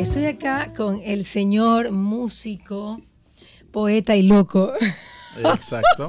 Estoy acá con el señor músico, poeta y loco. Exacto.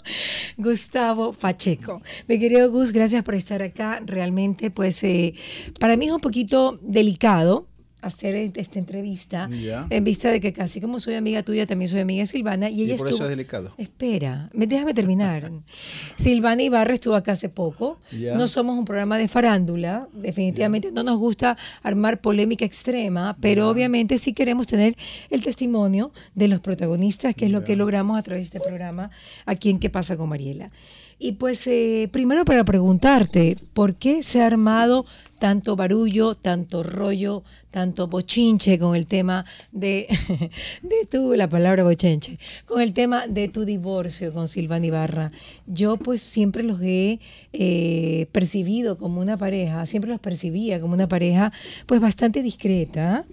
Gustavo Pacheco. Mi querido Gus, gracias por estar acá. Realmente, pues, eh, para mí es un poquito delicado hacer e-, esta entrevista en vista de que casi como soy amiga tuya, también soy amiga de Silvana y, ella estuvo... delicado. Espera, déjame terminar. Silvana Ibarra estuvo acá hace poco. No somos un programa de farándula, definitivamente no nos gusta armar polémica extrema, pero obviamente sí queremos tener el testimonio de los protagonistas, que es lo que logramos a través de este programa aquí en ¿Qué pasa con Mariela? Y pues eh, primero para preguntarte, ¿por qué se ha armado tanto barullo, tanto rollo, tanto bochinche con el tema de, de tu, la palabra bochinche, con el tema de tu divorcio con Silva Ibarra? Yo pues siempre los he eh, percibido como una pareja, siempre los percibía como una pareja pues bastante discreta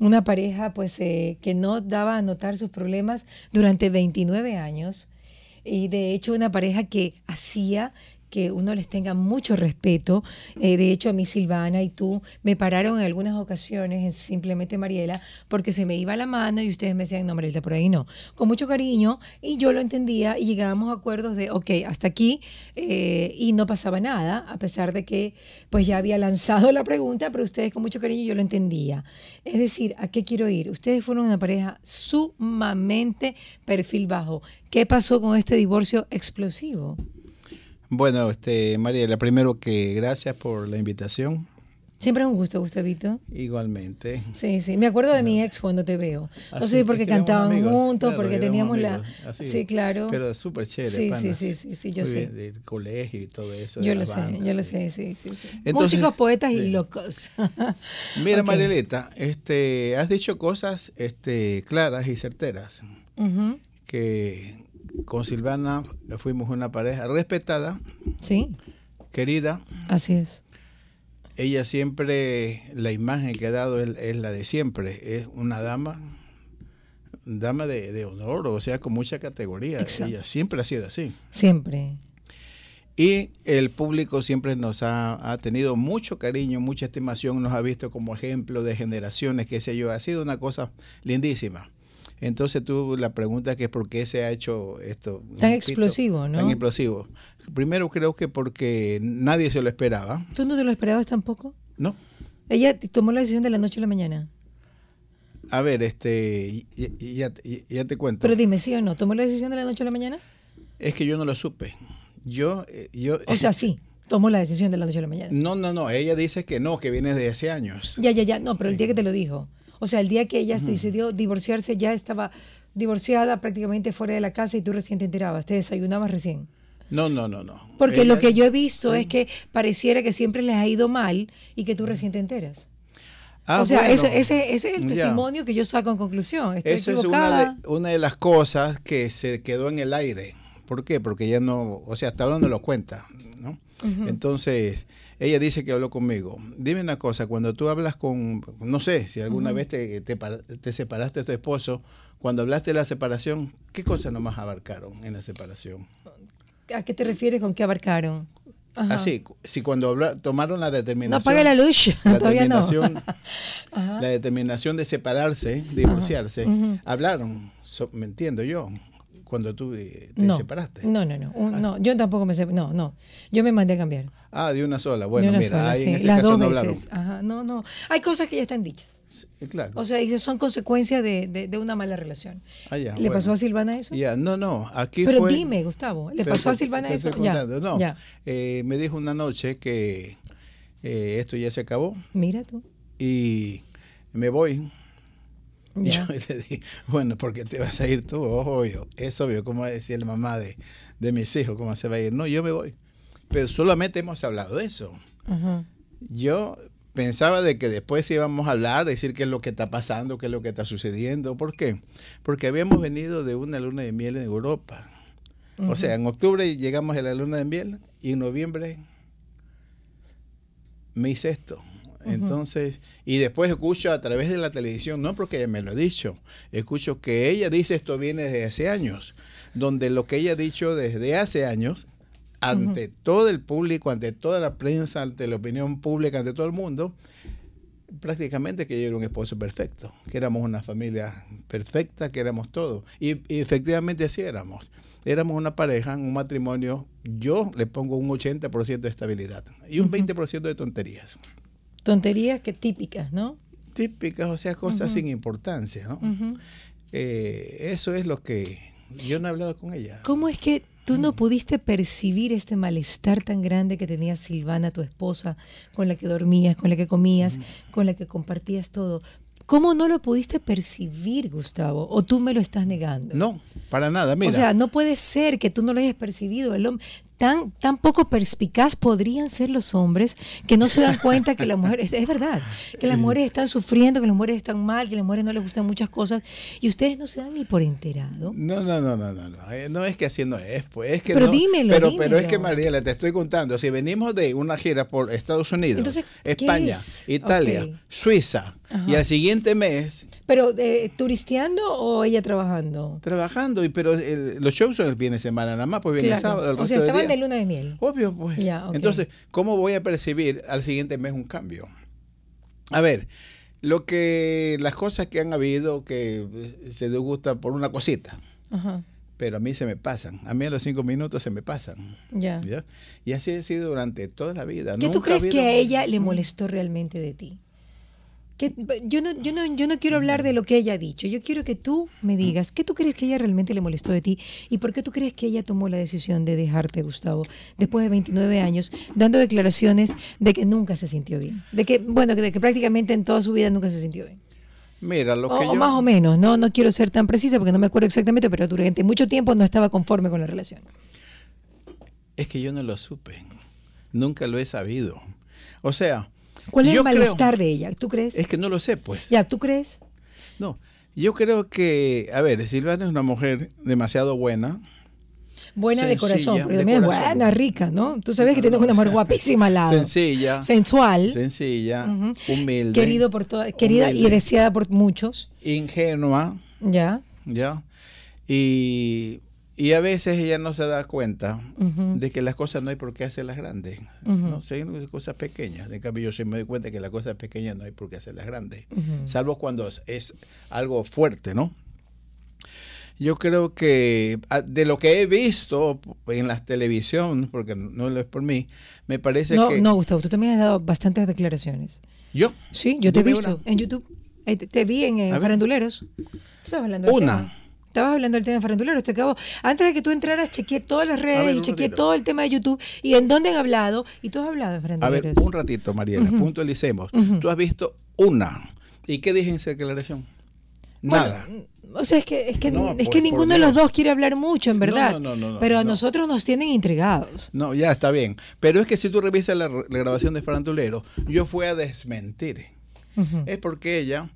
una pareja pues eh, que no daba a notar sus problemas durante 29 años y de hecho una pareja que hacía que uno les tenga mucho respeto. Eh, de hecho, a mí Silvana y tú me pararon en algunas ocasiones, simplemente Mariela, porque se me iba la mano y ustedes me decían, no, Mariela, por ahí no. Con mucho cariño y yo lo entendía y llegábamos a acuerdos de, ok, hasta aquí eh, y no pasaba nada, a pesar de que pues ya había lanzado la pregunta, pero ustedes con mucho cariño yo lo entendía. Es decir, ¿a qué quiero ir? Ustedes fueron una pareja sumamente perfil bajo. ¿Qué pasó con este divorcio explosivo? Bueno, este, María, primero que gracias por la invitación. Siempre es un gusto, Gustavito. Igualmente. Sí, sí. Me acuerdo de mi ex cuando te veo. No ah, sé porque cantaban juntos, porque teníamos la. sí, claro. Pero súper chévere. Sí, sí, sí, sí, sí, yo sé. del colegio y todo eso. Yo lo sé, yo lo sé, sí, sí. sí. Músicos, poetas y locos. Mira, okay. Marieleta, este, has dicho cosas este, claras y certeras. Que con Silvana fuimos una pareja respetada. Sí. Querida. Así es. Ella siempre, la imagen que ha dado es, la de siempre. Es una dama, dama de, honor, o sea, con mucha categoría. Ella siempre ha sido así. Siempre. Y el público siempre nos ha, ha, tenido mucho cariño, mucha estimación, nos ha visto como ejemplo de generaciones, qué sé yo, ha sido una cosa lindísima. Entonces tú la pregunta que es por qué se ha hecho esto. Tan explosivo, ¿no? Tan explosivo. Primero creo que porque nadie se lo esperaba. ¿Tú no te lo esperabas tampoco? No. Ella tomó la decisión de la noche a la mañana. A ver, este, ya, te cuento. Pero dime, ¿sí o no? ¿Tomó la decisión de la noche a la mañana? Es que yo no lo supe. Yo, eh, yo. O sea, sí tomó la decisión de la noche a la mañana. No, no, no. Ella dice que no, que viene de hace años. Ya, ya, ya. No, pero el día que te lo dijo, o sea, el día que ella decidió divorciarse, ya estaba divorciada prácticamente fuera de la casa y tú recién te enterabas, te desayunabas recién. No, no, no, no. Porque lo que yo he visto es, que pareciera que siempre les ha ido mal y que tú recién te enteras. Ah, o sea, ese, ese, es el testimonio que yo saco en conclusión. Esa es una de, las cosas que se quedó en el aire. ¿Por qué? Porque ya no, o sea, hasta ahora no lo cuenta, ¿no? Entonces, ella dice que habló conmigo. Dime una cosa, cuando tú hablas con, no sé, si alguna vez te, separaste de tu esposo, cuando hablaste de la separación, ¿qué cosas nomás abarcaron en la separación? ¿A qué te refieres con qué abarcaron? Así, si cuando tomaron la determinación. No la luz, la todavía no. la determinación de separarse, divorciarse, hablaron, me entiendo yo cuando tú eh, te separaste. No, no, ah. no, Yo tampoco me separé. No, no. Yo me mandé a cambiar. Ah, de una sola. Bueno, mira, ahí sí. en este las caso dos no veces. Ajá, no, no. Hay cosas que ya están dichas. Sí, claro. O sea, son consecuencias de, de, una mala relación. Ah, ya, ¿Le pasó a Silvana eso? Ya, no, no. Aquí Pero dime, Gustavo, ¿le pasó a Silvana eso? Ya, no. Ya. Eh, me dijo una noche que eh, esto ya se acabó. Mira tú. Y me voy yo le dije, bueno, porque te vas a ir tú? Ojo, yo. Es obvio, como decía la mamá de, mis hijos, ¿cómo se va a ir? No, yo me voy. Pero solamente hemos hablado de eso. Yo pensaba de que después íbamos a hablar, decir qué es lo que está pasando, qué es lo que está sucediendo. ¿Por qué? Porque habíamos venido de una luna de miel en Europa. O sea, en octubre llegamos a la luna de miel y en noviembre me hice esto. Entonces, y después escucho a través de la televisión, no porque me lo ha dicho, escucho que ella dice esto viene desde hace años, donde lo que ella ha dicho desde hace años, ante todo el público, ante toda la prensa, ante la opinión pública, ante todo el mundo, prácticamente que yo era un esposo perfecto, que éramos una familia perfecta, que éramos todos Y, y, efectivamente así éramos. Éramos una pareja, un matrimonio, yo le pongo un 80% de estabilidad y un 20% de tonterías. Tonterías que típicas, ¿no? Típicas, o sea, cosas sin importancia, ¿no? Eh, eso es lo que yo no he hablado con ella. ¿Cómo es que tú no mm. pudiste percibir este malestar tan grande que tenía Silvana, tu esposa, con la que dormías, con la que comías, con la que compartías todo? ¿Cómo no lo pudiste percibir, Gustavo? ¿O tú me lo estás negando? No, para nada, mira. O sea, no puede ser que tú no lo hayas percibido. El hombre, Tan, tan, poco perspicaz podrían ser los hombres que no se dan cuenta que las mujeres, es, verdad, que las mujeres están sufriendo, que las mujeres están mal, que las mujeres no les gustan muchas cosas y ustedes no se dan ni por enterado. No, no, no, no, no, no, eh, no es que así no es, pues es que pero dímelo, pero, pero es que le te estoy contando, si venimos de una gira por Estados Unidos, España, Italia, Suiza y al siguiente mes pero eh, turisteando o ella trabajando? Trabajando, y pero los shows son el fin de semana nada más, pues viene el sábado. o sea, estaban de luna de miel. Obvio, pues. Entonces, ¿cómo voy a percibir al siguiente mes un cambio? A ver, lo que las cosas que han habido que eh, se gusta por una cosita. Pero a mí se me pasan. A mí a los cinco minutos se me pasan. Ya. Y así ha sido durante toda la vida. ¿Qué tú crees que a ella le molestó realmente de ti? yo, no, yo, no, quiero hablar de lo que ella ha dicho, yo quiero que tú me mm. digas, ¿qué tú crees que ella realmente le molestó de ti? ¿Y por qué tú crees que ella tomó la decisión de dejarte, Gustavo, después de 29 años, dando declaraciones de que nunca se sintió bien? De que, bueno, de que prácticamente en toda su vida nunca se sintió bien. Mira, lo que yo... más o menos, no, no quiero ser tan precisa porque no me acuerdo exactamente, pero durante mucho tiempo no estaba conforme con la relación. Es que yo no lo supe, nunca lo he sabido. O sea, ¿Cuál es el malestar de ella? ¿Tú crees? Es que no lo sé, pues. Ya, ¿tú crees? No, yo creo que, a ver, Silvana es una mujer demasiado buena. Buena de corazón, porque también es buena, rica, ¿no? Tú sabes que tienes una mujer guapísima al lado. Sencilla. Sensual. Sencilla. humilde. Querido por toda, querida y deseada por muchos. Ingenua. Ya. Ya. Y y a veces ella no se da cuenta de que las cosas no hay por qué hacerlas grandes, ¿no? cosas pequeñas. De cambio, yo sí me doy cuenta de que las cosas pequeñas no hay por qué hacerlas grandes, salvo cuando es algo fuerte, ¿no? Yo creo que ah, de lo que he visto en la televisión, porque no lo es por mí, me parece que... No, Gustavo, tú también has dado bastantes declaraciones. ¿Yo? Sí, yo te he visto en YouTube. Te, vi en hablando Una. Estabas hablando del tema de farandulero, te acabo. Antes de que tú entraras, chequeé todas las redes y chequeé todo el tema de YouTube y en dónde han hablado. Y tú has hablado de faranduleros. A ver, un ratito, Mariela, puntualicemos. Tú has visto una. ¿Y qué dije en esa declaración? Nada. o sea, es que, es que, ninguno de los dos quiere hablar mucho, en verdad. No, no, no. pero a nosotros nos tienen intrigados. No, ya está bien. Pero es que si tú revisas la, grabación de Farandulero, yo fui a desmentir. Es porque ella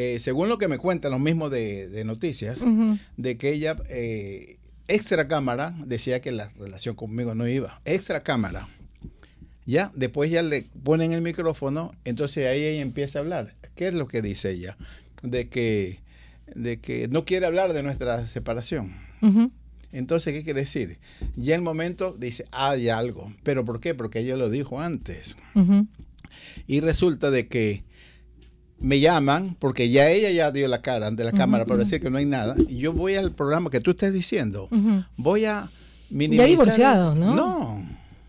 eh, según lo que me cuentan los mismos de, noticias, de que ella eh, extra cámara decía que la relación conmigo no iba. Extra cámara. Ya, después ya le ponen el micrófono, entonces ahí ella empieza a hablar. ¿Qué es lo que dice ella? De que, de que no quiere hablar de nuestra separación. Entonces, ¿qué quiere decir? Ya el momento dice, hay ah, algo. ¿Pero por qué? Porque ella lo dijo antes. Y resulta de que me llaman, porque ya ella ya dio la cara ante la cámara para decir que no hay nada, yo voy al programa que tú estás diciendo, voy a minimizar... Ya divorciado, No,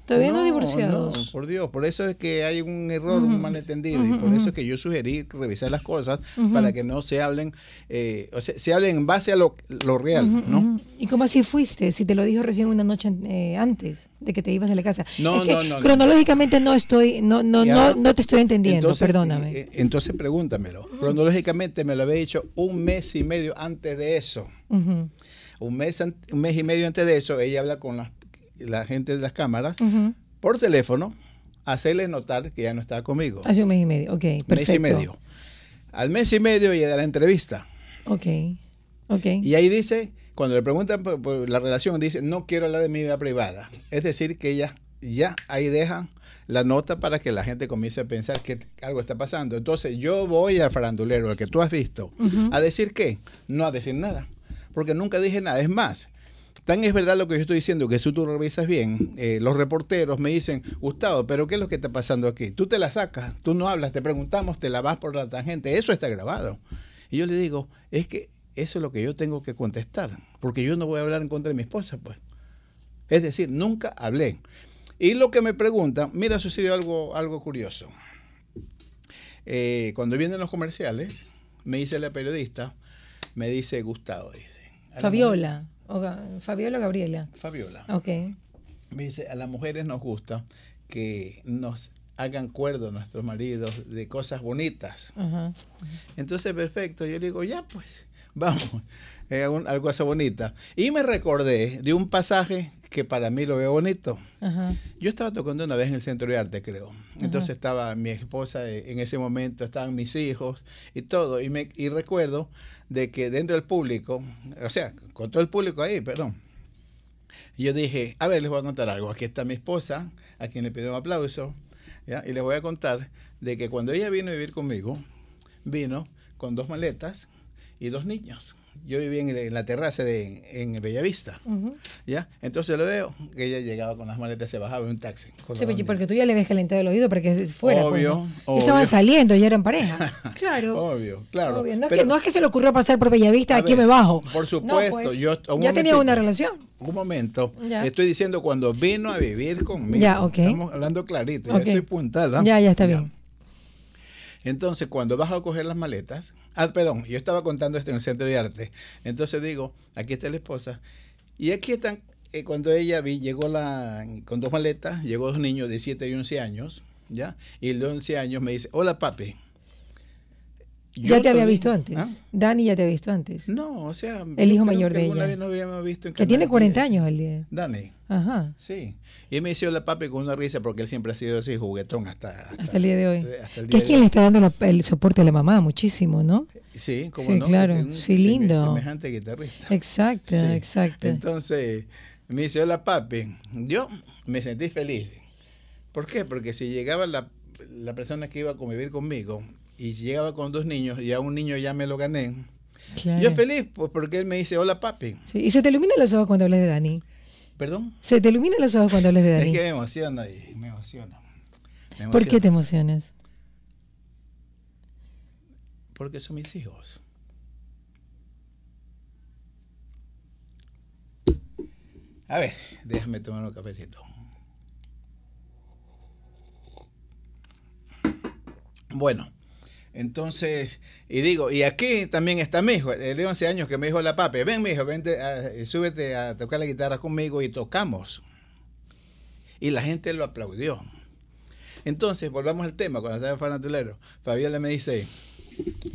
Todavía no, divorciados. por Dios, por eso es que hay un error, un malentendido, y por eso es que yo sugerí revisar las cosas para que no se hablen, eh, o sea, se hablen en base a lo, real, ¿no? ¿Y cómo así fuiste? Si te lo dijo recién una noche eh, antes de que te ibas de la casa. No, no, no. Cronológicamente no estoy, no, no, no, no te estoy entendiendo, perdóname. Eh, entonces pregúntamelo. Cronológicamente me lo había dicho un mes y medio antes de eso. Un mes, un mes y medio antes de eso, ella habla con las la gente de las cámaras, por teléfono, hacerle notar que ya no estaba conmigo. Hace un mes y medio, ok, perfecto. Mes y medio. Al mes y medio llega la entrevista. Ok, ok. Y ahí dice, cuando le preguntan por, la relación, dice, no quiero hablar de mi vida privada. Es decir, que ella ya ahí dejan la nota para que la gente comience a pensar que algo está pasando. Entonces yo voy al farandulero, al que tú has visto, a decir qué, no a decir nada, porque nunca dije nada. Es más, Tan es verdad lo que yo estoy diciendo, que si tú lo revisas bien, eh, los reporteros me dicen, Gustavo, pero ¿qué es lo que está pasando aquí? Tú te la sacas, tú no hablas, te preguntamos, te la vas por la tangente, eso está grabado. Y yo le digo, es que eso es lo que yo tengo que contestar, porque yo no voy a hablar en contra de mi esposa, pues. Es decir, nunca hablé. Y lo que me preguntan, mira, sucedió algo, algo curioso. Eh, cuando vienen los comerciales, me dice la periodista, me dice Gustavo, dice. Fabiola. Fabiola Gabriela. Fabiola. Ok. Me dice, a las mujeres nos gusta que nos hagan cuerdo nuestros maridos de cosas bonitas. Entonces, perfecto, yo le digo, ya pues, vamos, eh, un, algo así bonita. Y me recordé de un pasaje que para mí lo veo bonito. Yo estaba tocando una vez en el centro de arte, creo. Entonces estaba mi esposa eh, en ese momento, estaban mis hijos y todo. Y, me, recuerdo de que dentro del público, o sea, con todo el público ahí, perdón. Yo dije, a ver, les voy a contar algo. Aquí está mi esposa, a quien le pido un aplauso. Y les voy a contar de que cuando ella vino a vivir conmigo, vino con dos maletas y dos niños yo vivía en, la terraza de, en Bellavista, ¿ya? Entonces lo veo, que ella llegaba con las maletas, se bajaba en un taxi. Sí, porque tú ya le ves calentado el oído porque que fuera. Pues, obvio, Estaban saliendo, ya eran pareja. Claro. obvio, claro. No, es que, se le ocurrió pasar por Bellavista, aquí me bajo. Por pues, supuesto. yo, ya tenía una relación. Un momento. Estoy diciendo cuando vino a vivir conmigo. Ya, ok. Estamos hablando clarito, ya soy puntal. ¿ah? Ya, ya está bien. Entonces, cuando vas a coger las maletas, ah, perdón, yo estaba contando esto en el centro de arte. Entonces digo, aquí está la esposa. Y aquí están, eh, cuando ella vi, llegó la, con dos maletas, llegó dos niños de 7 y 11 años, ¿ya? Y el de 11 años me dice, hola papi ya te había visto antes. ¿Ah? Dani ya te había visto antes. No, o sea. El hijo mayor de ella. que tiene 40 años el día. Dani. Ajá. Sí. Y me hizo la papi con una risa porque él siempre ha sido así juguetón hasta, hasta, el día de hoy. que es quien le está dando el soporte a la mamá muchísimo, ¿no? Sí, como sí, Claro. sí, lindo. Semejante guitarrista. Exacto, exacto. Entonces, me dice, hola papi. Yo me sentí feliz. ¿Por qué? Porque si llegaba la, la persona que iba a convivir conmigo y llegaba con dos niños y a un niño ya me lo gané. Yo feliz pues, porque él me dice, hola papi. Y se te iluminan los ojos cuando hablas de Dani. ¿Perdón? Se te iluminan los ojos cuando hablas de Dani. es que me emociona me emociona. me emociona. ¿Por qué te emocionas? Porque son mis hijos. A ver, déjame tomar un cafecito. Bueno, entonces, y digo, y aquí también está mi hijo, el de 11 años que me dijo la papi. ven mi hijo, vente, ah, eh, súbete a tocar la guitarra conmigo y tocamos. Y la gente lo aplaudió. Entonces, volvamos al tema, cuando estaba fanatelero, Fabiola me dice,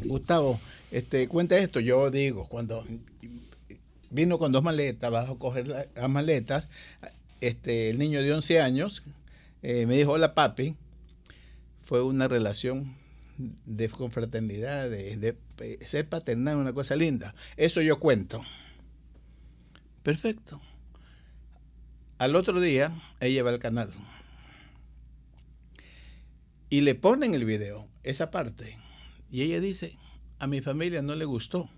Gustavo, este, cuenta esto, yo digo, cuando vino con dos maletas, vas a coger las, maletas, este, el niño de 11 años eh, me dijo, hola papi, fue una relación de confraternidad, de, eh, ser paternal, una cosa linda. Eso yo cuento. Perfecto. Al otro día, ella va al canal y le ponen el video, esa parte. Y ella dice, a mi familia no le gustó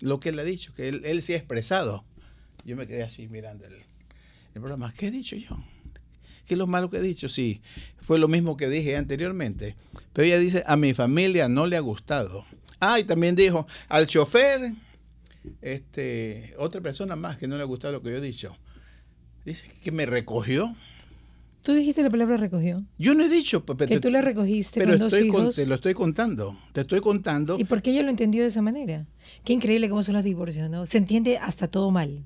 lo que él ha dicho, que él, se ha expresado. Yo me quedé así mirando el, el programa. ¿Qué he dicho yo? ¿Qué es lo malo que he dicho? Sí, fue lo mismo que dije anteriormente. Pero ella dice, a mi familia no le ha gustado. Ah, y también dijo, al chofer, este, otra persona más que no le ha gustado lo que yo he dicho. Dice que me recogió. Tú dijiste la palabra recogió. Yo no he dicho. Pero que tú la recogiste pero con dos hijos. te lo estoy contando. Te estoy contando. ¿Y por qué ella lo entendió de esa manera? Qué increíble cómo son los divorcios, ¿no? Se entiende hasta todo mal.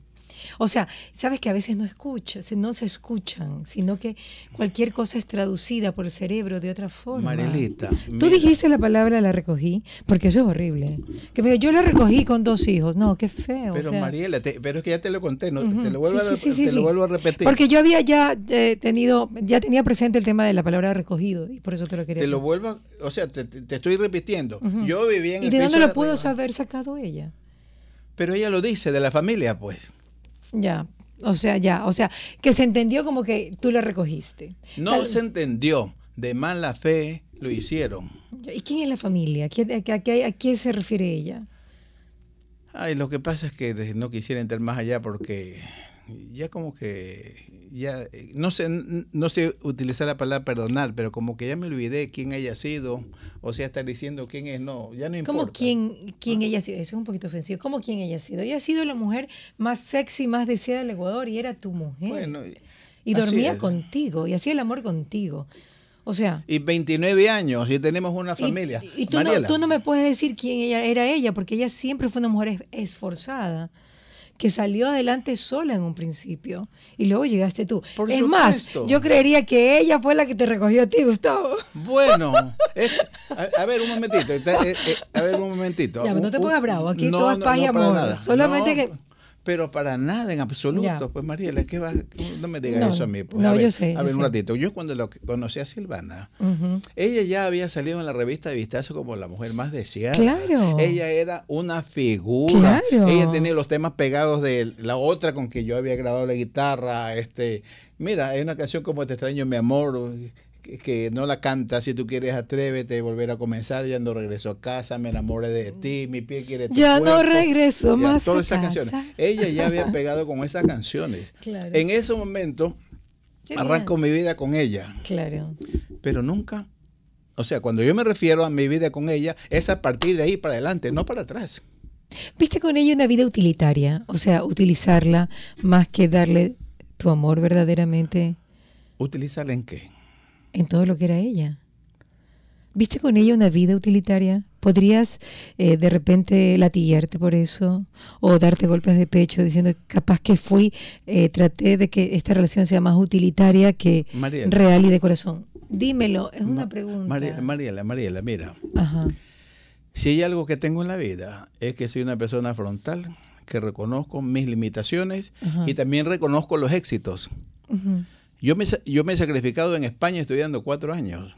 O sea, sabes que a veces no escuchas, no se escuchan, sino que cualquier cosa es traducida por el cerebro de otra forma. Marilita. Tú dijiste la palabra la recogí, porque eso es horrible. Que yo la recogí con dos hijos. No, qué feo. Pero Mariela, pero es que ya te lo conté, te, lo vuelvo, a, repetir. Porque yo había ya eh, tenido, ya tenía presente el tema de la palabra recogido y por eso te lo quería. Te lo vuelvo, o sea, te, estoy repitiendo. Yo vivía en ¿Y de dónde lo pudo haber sacado ella? Pero ella lo dice, de la familia, pues. Ya, o sea, ya, o sea, que se entendió como que tú le recogiste. No se entendió, de mala fe lo hicieron. ¿Y quién es la familia? ¿A quién se refiere ella? Ay, lo que pasa es que no quisiera entrar más allá porque ya como que ya, eh, no sé, no sé utilizar la palabra perdonar, pero como que ya me olvidé quién haya sido, o sea, estar diciendo quién es, no, ya no importa. ¿Cómo quién, quién ella ha sido? Eso es un poquito ofensivo. como quién ella ha sido? Ella ha sido la mujer más sexy, más deseada del Ecuador y era tu mujer. Bueno, y dormía contigo y hacía el amor contigo. O sea. Y 29 años y tenemos una familia. Y, tú, no, no, me puedes decir quién ella era ella, porque ella siempre fue una mujer esforzada que salió adelante sola en un principio y luego llegaste tú. es más, yo creería que ella fue la que te recogió a ti, Gustavo. Bueno, a, ver un momentito, eh, eh, a ver un momentito. Ya, no te pongas bravo, aquí todo es paz no, no, y amor. Solamente que pero para nada en absoluto. Pues Mariela, ¿qué vas? No me digas eso a mí. Pues. a ver, a ver un ratito. Yo cuando la conocí a Silvana, ella ya había salido en la revista de Vistazo como la mujer más deseada. Claro. Ella era una figura. Claro. Ella tenía los temas pegados de la otra con que yo había grabado la guitarra. Este, mira, hay una canción como Te extraño mi amor que no la canta, si tú quieres atrévete a volver a comenzar, ya no regreso a casa, me enamoré de mm. ti, mi pie quiere tu Ya no regreso más. Todas esas canciones. Ella ya había pegado con esas canciones. En ese momento arranco mi vida con ella. Claro. Pero nunca, o sea, cuando yo me refiero a mi vida con ella, es a partir de ahí para adelante, no para atrás. Viste con ella una vida utilitaria, o sea, utilizarla más que darle tu amor verdaderamente. ¿Utilizarla en qué? en todo lo que era ella. ¿Viste con ella una vida utilitaria? ¿Podrías eh, de repente latillarte por eso o darte golpes de pecho diciendo capaz que fui, eh, traté de que esta relación sea más utilitaria que real y de corazón? Dímelo, es una pregunta. Mariela, Mariela, mira. Ajá. Si hay algo que tengo en la vida es que soy una persona frontal, que reconozco mis limitaciones y también reconozco los éxitos. Ajá. Yo me, he sacrificado en España estudiando cuatro años.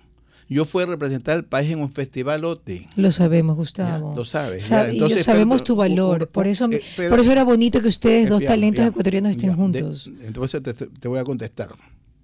Yo fui a representar al país en un festival OTI. Lo sabemos, Gustavo. lo sabes. sabemos tu valor. por, eso, eh, por eso era bonito que ustedes, eh, dos talentos ecuatorianos, estén juntos. entonces te voy a contestar.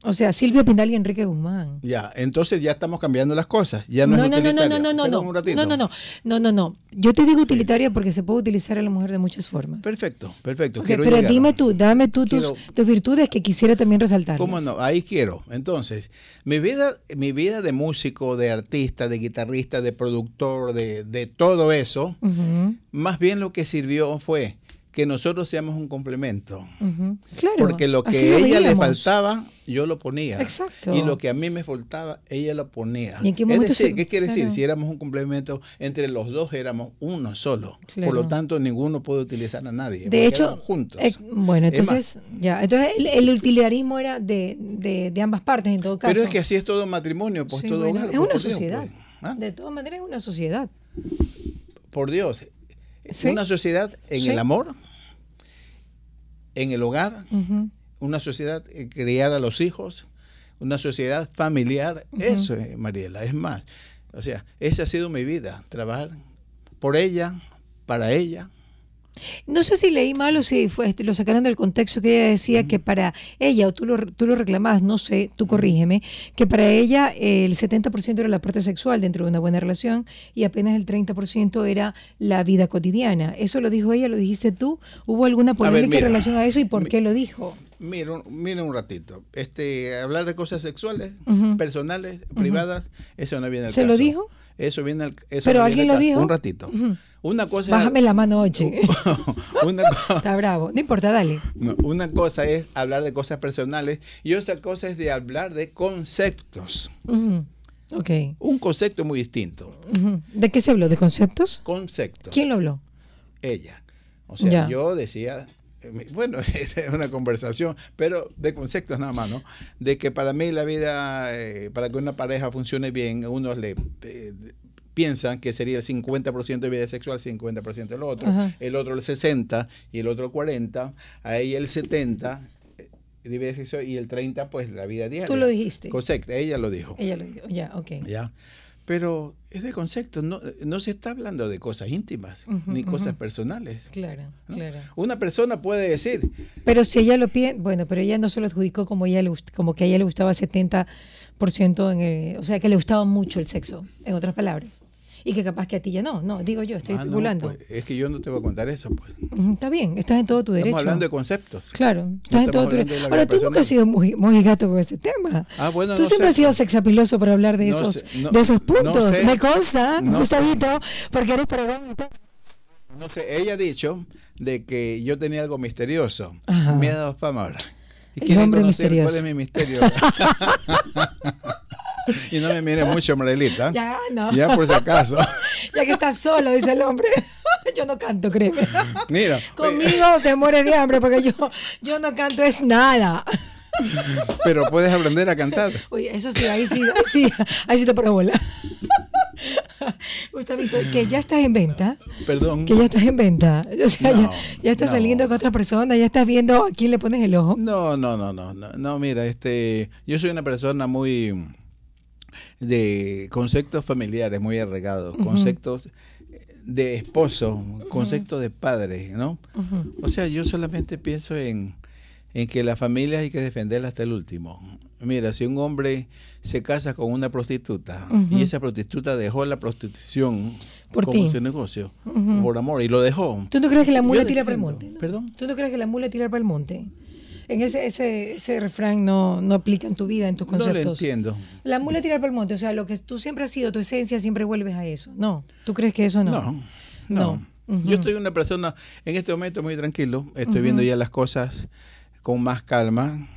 O sea, Silvio Pinal y Enrique Guzmán. Ya, entonces ya estamos cambiando las cosas. Ya no, no es no, No, no, no, no, no, no, no, no, Yo te digo utilitaria porque se puede utilizar a la mujer de muchas formas. Perfecto, perfecto. pero dime tú, dame tú tus, virtudes que quisiera también resaltar. ¿Cómo no? Ahí quiero. Entonces, mi vida, mi vida de músico, de artista, de guitarrista, de productor, de, todo eso, más bien lo que sirvió fue que nosotros seamos un complemento. claro, Porque lo que a ella le faltaba, yo lo ponía. Exacto. Y lo que a mí me faltaba, ella lo ponía. ¿Y en qué momento ¿qué quiere decir? Si éramos un complemento, entre los dos éramos uno solo. Por lo tanto, ninguno puede utilizar a nadie. De hecho, juntos. bueno, entonces, ya. Entonces, el, utilitarismo era de, ambas partes, en todo caso. Pero es que así es todo matrimonio, pues todo Es pues, una sociedad. ¿Ah? De todas maneras, es una sociedad. Por Dios, una sociedad en el amor, en el hogar, una sociedad en eh, a los hijos, una sociedad familiar. Eso, eh, Mariela, es más. O sea, esa ha sido mi vida, trabajar por ella, para ella, no sé si leí mal o si fue, lo sacaron del contexto que ella decía que para ella, o tú lo, tú lo reclamás, no sé, tú corrígeme, que para ella el 70% era la parte sexual dentro de una buena relación y apenas el 30% era la vida cotidiana. ¿Eso lo dijo ella, lo dijiste tú? ¿Hubo alguna polémica en relación a eso y por qué lo dijo? Mira, mira un ratito. Este, hablar de cosas sexuales, personales, privadas, eso no viene al ¿Se lo dijo? Eso viene al, Pero alguien lo dijo. Un ratito. Una cosa Bájame la mano, oche. Está bravo. No importa, dale. una cosa es hablar de cosas personales y otra cosa es de hablar de conceptos. Ok. Un concepto muy distinto. ¿De qué se habló? ¿De conceptos? Conceptos. ¿Quién lo habló? Ella. O sea, yo decía eh, bueno, es una conversación, pero de conceptos nada más, ¿no? De que para mí la vida, eh, para que una pareja funcione bien, unos le eh, piensan que sería el 50% de vida sexual, 50% del otro, el otro el 60 y el otro el 40, ahí el 70 de vida sexual y el 30 pues la vida diaria. Tú lo dijiste. Concepto, ella lo dijo. Ella lo dijo, ya, ok. Ya pero es de concepto, no, se está hablando de cosas íntimas ni cosas personales. Claro, claro. Una persona puede decir. Pero si ella lo pide, bueno, pero ella no se lo adjudicó como, ella le, como que a ella le gustaba 70% en el, o sea, que le gustaba mucho el sexo, en otras palabras y que capaz que a ti ya no, no, digo yo, estoy ah, pues, es que yo no te voy a contar eso, pues. Está bien, estás en todo tu derecho. Estamos hablando de conceptos. Claro, estás en todo tu derecho. Ahora, tú nunca has sido muy, muy, gato con ese tema. Ah, bueno, no Tú siempre has sido sexapiloso para hablar de esos, de esos puntos. Me consta, Gustavito, porque eres pregón No sé, ella ha dicho de que yo tenía algo misterioso. Ajá. Me ha dado fama ahora. Y el hombre misterioso. cuál es mi misterio. Y no me mires mucho, Marielita. Ya, no. Ya por si acaso. Ya que estás solo, dice el hombre. Yo no canto, créeme. Mira. Conmigo te mueres de hambre porque yo, yo no canto es nada. Pero puedes aprender a cantar. Uy, eso sí, ahí sí, sí, ahí sí te paro bola. Gustavito, que ya estás en venta. Perdón. Que ya estás en venta. ya, estás saliendo con otra persona, ya estás viendo a quién le pones el ojo. No, no, no, no, no. No, mira, este, yo soy una persona muy de conceptos familiares muy arraigados, conceptos de esposo, conceptos de padre, ¿no? O sea, yo solamente pienso en, que la familia hay que defenderla hasta el último. Mira, si un hombre se casa con una prostituta y esa prostituta dejó la prostitución ¿Por como su negocio, por amor, y lo dejó. ¿Tú no crees que la mula tira para el monte? ¿Perdón? ¿Tú no crees que la mula tira para el monte? en ese, ese, refrán no, no aplica en tu vida, en tus conceptos. No lo entiendo. La mula tirar para el monte, o sea, lo que tú siempre has sido, tu esencia, siempre vuelves a eso. No, ¿tú crees que eso no? No, no. Yo estoy una persona, en este momento muy tranquilo, estoy viendo ya las cosas con más calma.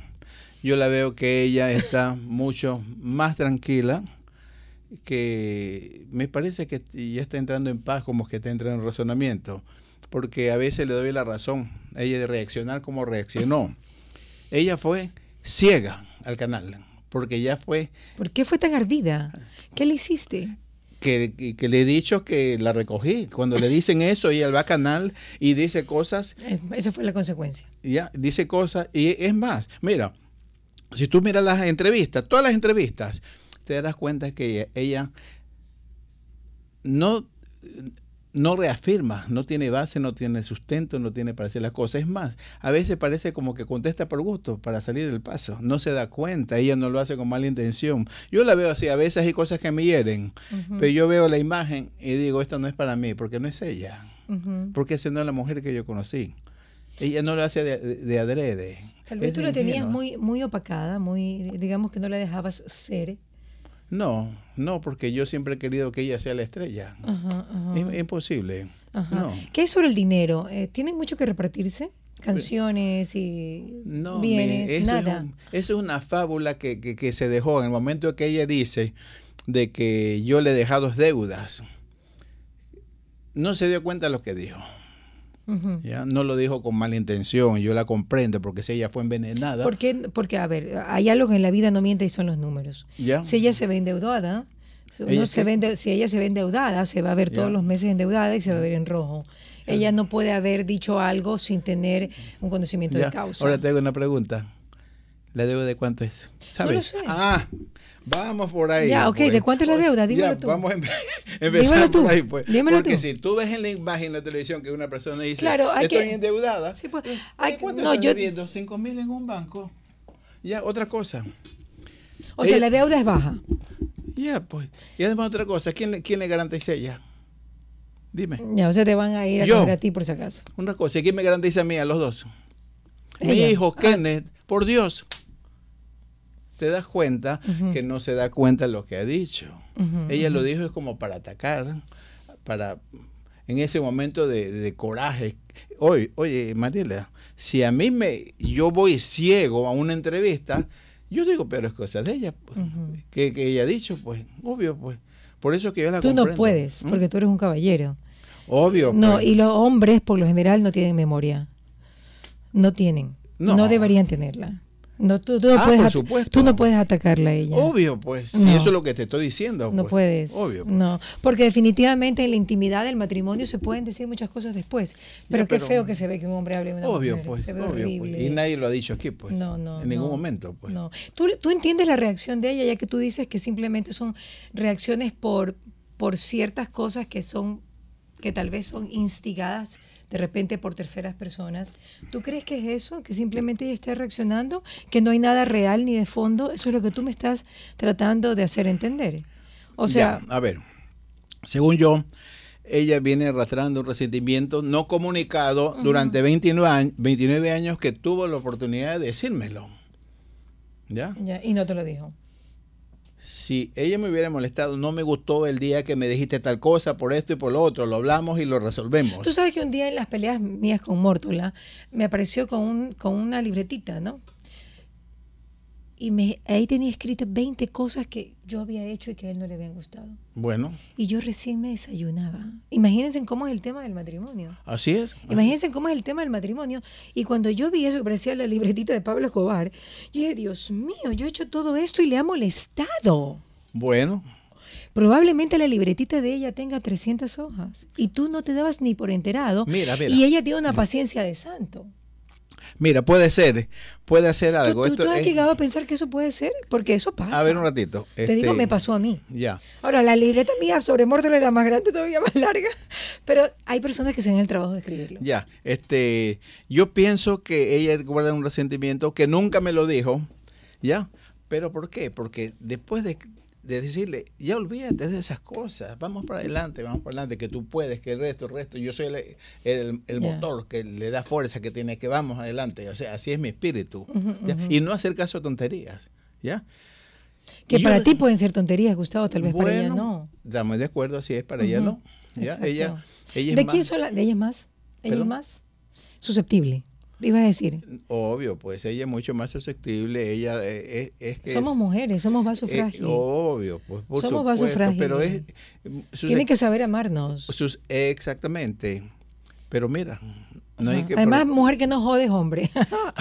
Yo la veo que ella está mucho más tranquila que me parece que ya está entrando en paz, como que está entrando en razonamiento, porque a veces le doy la razón, a ella de reaccionar como reaccionó ella fue ciega al canal, porque ya fue... ¿Por qué fue tan ardida? ¿Qué le hiciste? Que, le he dicho que la recogí. Cuando le dicen eso, ella va al canal y dice cosas. Eh, esa fue la consecuencia. Ya, dice cosas. Y es más, mira, si tú miras las entrevistas, todas las entrevistas, te darás cuenta que ella no no reafirma, no tiene base, no tiene sustento, no tiene para hacer las cosas. Es más, a veces parece como que contesta por gusto, para salir del paso. No se da cuenta, ella no lo hace con mala intención. Yo la veo así, a veces hay cosas que me hieren, pero yo veo la imagen y digo, esta no es para mí, porque no es ella, porque esa no es la mujer que yo conocí. Ella no lo hace de, adrede. Tal vez tú la tenías muy, muy opacada, muy, digamos que no la dejabas ser no, no, porque yo siempre he querido que ella sea la estrella. imposible. ¿Qué es sobre el dinero? Eh, ¿Tienen mucho que repartirse? Canciones y bienes, nada. Es esa es una fábula que, que, se dejó en el momento que ella dice de que yo le he dejado deudas. No se dio cuenta de lo que dijo. No lo dijo con mala intención, yo la comprendo, porque si ella fue envenenada. ¿Por Porque, a ver, hay algo que en la vida no miente y son los números. Si ella se ve endeudada, se si ella se ve endeudada, se va a ver todos los meses endeudada y se va a ver en rojo. Ella no puede haber dicho algo sin tener un conocimiento de causa. Ahora te hago una pregunta. ¿La debo de cuánto es? ¿Sabes? Ah, Vamos por ahí. Ya, ok, ¿de pues. cuánto es la deuda? Dímelo tú. Vamos a em- empezar por ahí, pues. Dímelo porque si tú ves en la imagen en la televisión que una persona dice, claro, hay estoy endeudada. Sí, pues, ¿Cuánto no, yo... debiendo? ¿Cinco mil en un banco? Ya, otra cosa. O sea, eh, la deuda es baja. Ya, pues. Y además otra cosa, ¿quién le, quién le garantiza ella? Dime. Ya, o sea, te van a ir a yo, a ti por si acaso. Una cosa, ¿quién me garantiza a mí, a los dos? Mi hijo, ah. Kenneth, por Dios te das cuenta que no se da cuenta lo que ha dicho. Ella lo dijo es como para atacar, para en ese momento de, coraje. Hoy, oye, Mariela, si a mí me yo voy ciego a una entrevista, yo digo, pero cosas de ella, pues. que, ella ha dicho, pues, obvio, pues. Por eso que yo la Tú no puedes, ¿Mm? porque tú eres un caballero. Obvio. No, pues. y los hombres por lo general no tienen memoria. No tienen. no deberían tenerla. No, ah, tú, no puedes atacarla a ella. Obvio, pues. y Si eso es lo que te estoy diciendo. No pues. puedes. Pues. No, porque definitivamente en la intimidad del matrimonio se pueden decir muchas cosas después. Pero qué feo que se ve que un hombre hable una obvio, Pues, obvio, pues. Y nadie lo ha dicho aquí, pues. No, no. En ningún momento, pues. No. ¿Tú, entiendes la reacción de ella, ya que tú dices que simplemente son reacciones por, por ciertas cosas que son, que tal vez son instigadas de repente por terceras personas. ¿Tú crees que es eso? ¿Que simplemente ella está reaccionando? ¿Que no hay nada real ni de fondo? Eso es lo que tú me estás tratando de hacer entender. O sea. a ver, según yo, ella viene arrastrando un resentimiento no comunicado durante 29 años, 29 años que tuvo la oportunidad de decírmelo. ¿Ya? Y no te lo dijo si ella me hubiera molestado, no me gustó el día que me dijiste tal cosa por esto y por lo otro, lo hablamos y lo resolvemos. Tú sabes que un día en las peleas mías con Mórtula me apareció con, un, con una libretita, ¿no? y me, ahí tenía escritas 20 cosas que yo había hecho y que a él no le habían gustado. Bueno. Y yo recién me desayunaba. Imagínense cómo es el tema del matrimonio. Así es. Imagínense cómo es el tema del matrimonio. Y cuando yo vi eso que parecía la libretita de Pablo Escobar, yo dije, Dios mío, yo he hecho todo esto y le ha molestado. Bueno. Probablemente la libretita de ella tenga 300 hojas y tú no te dabas ni por enterado. Mira, mira. Y ella tiene una paciencia de santo. Mira, puede ser, puede hacer algo. ¿Tú, tú, has llegado a pensar que eso puede ser? Porque eso pasa. A ver un ratito. Te digo, este, me pasó a mí. Ya. Ahora, la libreta mía sobre Mórtola era más grande, todavía más larga, pero hay personas que se dan el trabajo de escribirlo. Ya, este, yo pienso que ella guarda un resentimiento que nunca me lo dijo, ¿ya? ¿Pero por qué? Porque después de de decirle, ya olvídate de esas cosas, vamos para adelante, vamos para adelante, que tú puedes, que el resto, el resto, yo soy el, el, motor que le da fuerza, que tiene que vamos adelante, o sea, así es mi espíritu, y no hacer caso a tonterías, ¿ya? Que para ti pueden ser tonterías, Gustavo, tal vez para ella no. Estamos de acuerdo, así es, para ella no. Ella, ¿De quién sola, ¿De ella más? ¿Ella es más susceptible? iba a decir? Obvio, pues ella es mucho más susceptible, ella eh, es, que... Somos mujeres, somos vasos eh, frágiles. Obvio, pues Somos vasos frágiles. Pero Tienen que saber amarnos. exactamente. Pero mira, no hay que Además, mujer que no jode hombre.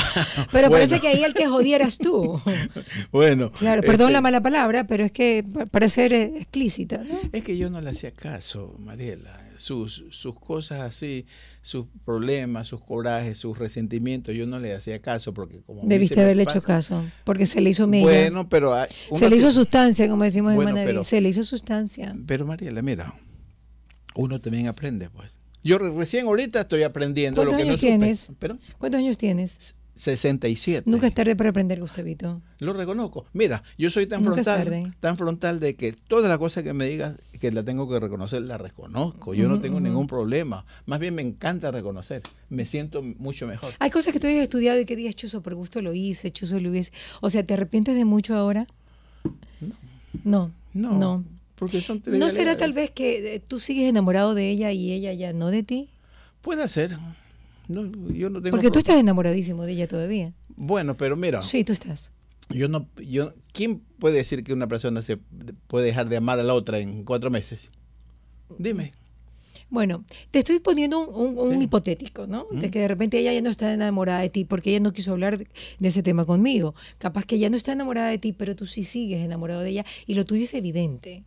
pero parece que ahí el que jodieras tú. bueno. Claro, perdón la este mala palabra, pero es que para ser eh, explícita. Es que yo no le hacía caso, Mariela sus, cosas así, sus problemas, sus corajes, sus resentimientos, yo no le hacía caso porque como... Debiste haberle hecho caso, porque se le hizo Bueno, pero... se le hizo sustancia, como decimos en Manaví, se le hizo sustancia. Pero Mariela, mira, uno también aprende, pues. Yo recién ahorita estoy aprendiendo lo que no tienes? ¿Cuántos años tienes? 67. Nunca es tarde para aprender, Gustavito. Lo reconozco. Mira, yo soy tan frontal, tan frontal de que toda la cosa que me digas que la tengo que reconocer, la reconozco. Yo no tengo ningún problema. Más bien me encanta reconocer. Me siento mucho mejor. Hay cosas que tú habías estudiado y que digas, Chuzo, por gusto lo hice, Chuzo lo hubiese O sea, ¿te arrepientes de mucho ahora? No. No. No. no. ¿No será tal vez que eh, tú sigues enamorado de ella y ella ya no de ti? Puede ser yo Porque tú estás enamoradísimo de ella todavía. Bueno, pero mira. Sí, tú estás. Yo no, yo, ¿Quién puede decir que una persona se puede dejar de amar a la otra en cuatro meses? Dime. Bueno, te estoy poniendo un, hipotético, ¿no? De que de repente ella ya no está enamorada de ti porque ella no quiso hablar de, de ese tema conmigo. Capaz que ella no está enamorada de ti, pero tú sí sigues enamorado de ella y lo tuyo es evidente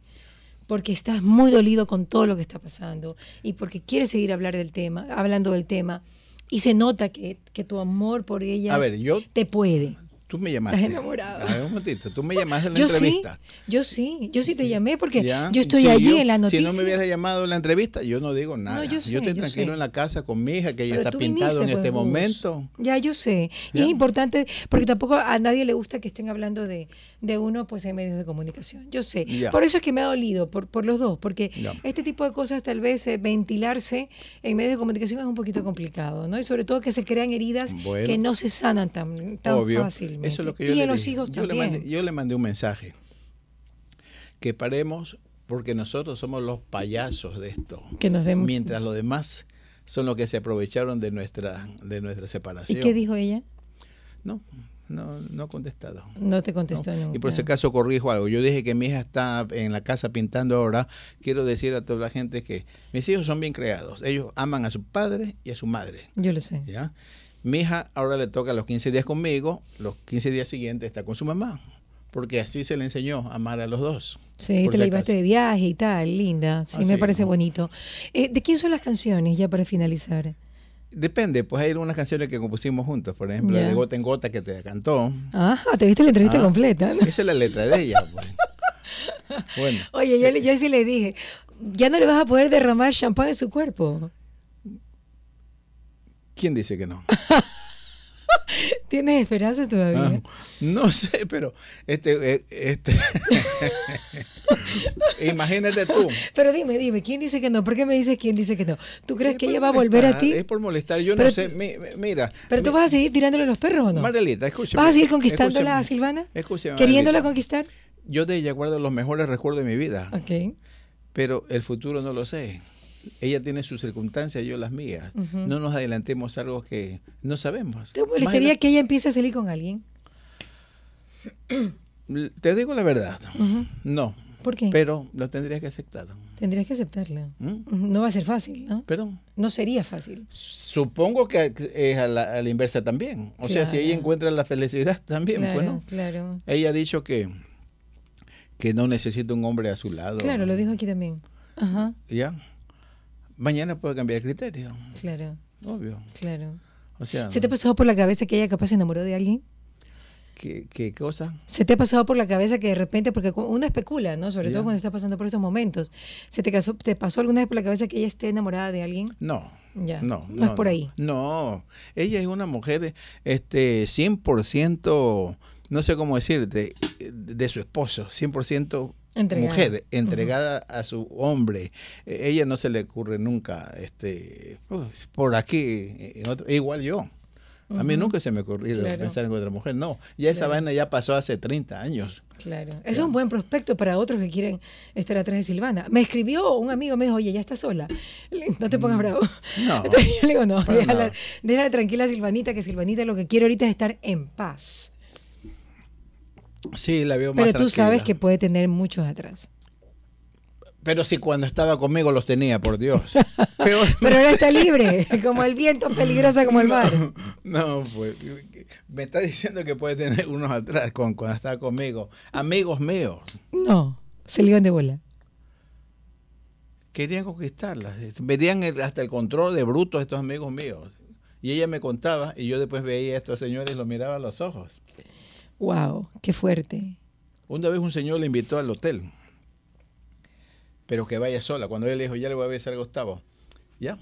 porque estás muy dolido con todo lo que está pasando y porque quieres seguir hablar del tema, hablando del tema. Y se nota que, que tu amor por ella te puede. Tú me llamaste. Estás enamorado. A ver, un momentito. Tú me llamaste en la yo entrevista. Sí, yo sí, yo sí te llamé porque yo estoy allí en la noticia. Si no me hubieras llamado en la entrevista, yo no digo nada. yo, estoy tranquilo en la casa con mi hija, que ella está pintado en este momento. Ya, yo sé. Y es importante porque tampoco a nadie le gusta que estén hablando de, uno pues en medios de comunicación. Yo sé. Por eso es que me ha dolido, por, por los dos, porque este tipo de cosas tal vez eh, ventilarse en medios de comunicación es un poquito complicado, ¿no? Y sobre todo que se crean heridas que no se sanan tan, tan fácil lo que yo y los hijos yo también. Le mandé, yo le mandé un mensaje. Que paremos porque nosotros somos los payasos de esto. Mientras los demás son los que se aprovecharon de nuestra, de nuestra separación. ¿Y qué dijo ella? No, no, no ha contestado. No te contestó Y por ese caso corrijo algo. Yo dije que mi hija está en la casa pintando ahora. Quiero decir a toda la gente que mis hijos son bien creados. Ellos aman a su padre y a su madre. Yo lo sé. ¿ya? Mi hija ahora le toca los 15 días conmigo, los 15 días siguientes está con su mamá, porque así se le enseñó a amar a los dos. Sí, te la llevaste de viaje y tal, linda, sí, me parece bonito. Eh, ¿De quién son las canciones ya para finalizar? Depende, pues hay unas canciones que compusimos juntos, por ejemplo, la de Gota en Gota que te cantó. Ajá, te viste la entrevista ah, completa. Esa es la letra de ella. Pues. bueno. Oye, yo sí le dije, ya no le vas a poder derramar champán en su cuerpo. ¿Quién dice que no? ¿Tienes esperanza todavía? Ah, no sé, pero este, eh, este imagínate tú. Pero dime, dime, ¿quién dice que no? ¿Por qué me dices quién dice que no? ¿Tú crees que ella va a volver a ti? Es por molestar, yo no sé, mira. ¿Pero tú vas a seguir tirándole los perros o no? Marielita, escucha. ¿Vas a seguir conquistándola a Silvana? Escúchame. ¿Queriéndola conquistar? Yo de ella guardo los mejores recuerdos de mi vida. Ok. Pero el futuro no lo sé ella tiene sus circunstancias, yo las mías. No nos adelantemos algo que no sabemos. ¿Te molestaría que ella empiece a salir con alguien? Te digo la verdad, no. ¿Por qué? Pero lo tendrías que aceptar. Tendrías que aceptarla ¿Mm? No va a ser fácil, ¿no? Perdón. No sería fácil. Supongo que es a la, inversa también. O sea, si ella encuentra la felicidad también, pues, claro, Claro. Ella ha dicho que, que no necesita un hombre a su lado. Claro, lo dijo aquí también. Ajá. ¿Ya? mañana puede cambiar de criterio. Claro. Obvio. Claro. O sea, ¿Se te ha pasado por la cabeza que ella capaz se enamoró de alguien? ¿Qué, cosa? ¿Se te ha pasado por la cabeza que de repente, porque uno especula, ¿no? Sobre todo cuando está pasando por esos momentos. ¿Se te, casó, te pasó alguna vez por la cabeza que ella esté enamorada de alguien? No. Ya. No, no, es por ahí. No, ella es una mujer este 100%, no sé cómo decirte, de, de su esposo, 100% entregada. mujer entregada a su hombre. E, ella no se le ocurre nunca, este, por aquí, eh, igual yo. A mí nunca se me ocurrió pensar en otra mujer. No, ya esa vaina ya pasó hace 30 años. Claro. Eso es un buen prospecto para otros que quieren estar atrás de Silvana. Me escribió un amigo, me dijo, oye, ya está sola. No te pongas mm. bravo. No. yo le digo, no, déjala, tranquila Silvanita, que Silvanita lo que quiere ahorita es estar en paz. Sí, la veo Pero tú sabes que puede tener muchos atrás. Pero si cuando estaba conmigo los tenía, por Dios. Pero ahora está libre, como el viento, peligrosa como el mar. No, pues me está diciendo que puede tener unos atrás con, cuando estaba conmigo. Amigos míos. No, se le de bola. Querían conquistarlas. Verían hasta el control de brutos estos amigos míos. Y ella me contaba, y yo después veía a estos señores, y los miraba a los ojos. Wow, qué fuerte. Una vez un señor le invitó al hotel, pero que vaya sola. Cuando él le dijo, ya le voy a besar a Gustavo, ya,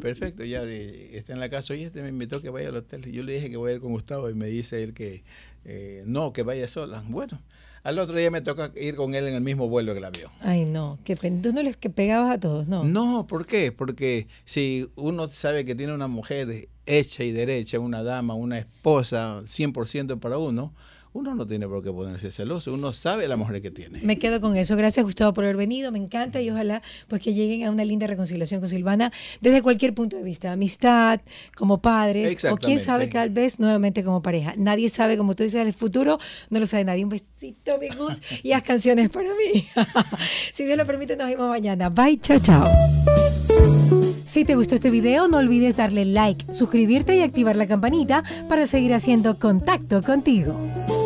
Perfecto, ya está en la casa. Oye, este me invitó que vaya al hotel. Yo le dije que voy a ir con Gustavo y me dice él que eh, no, que vaya sola. Bueno, al otro día me toca ir con él en el mismo vuelo que la vio Ay, no, que tú no les que pegabas a todos, ¿no? No, ¿por qué? Porque si uno sabe que tiene una mujer hecha y derecha, una dama, una esposa, 100% para uno, uno no tiene por qué ponerse celoso, uno sabe la mujer que tiene. Me quedo con eso. Gracias Gustavo por haber venido, me encanta y ojalá pues que lleguen a una linda reconciliación con Silvana desde cualquier punto de vista, amistad, como padres o quién sabe tal vez nuevamente como pareja. Nadie sabe, como tú dices, el futuro no lo sabe nadie. Un besito, mi y haz canciones para mí. si Dios lo permite, nos vemos mañana. Bye, chao, chao. Si te gustó este video, no olvides darle like, suscribirte y activar la campanita para seguir haciendo contacto contigo.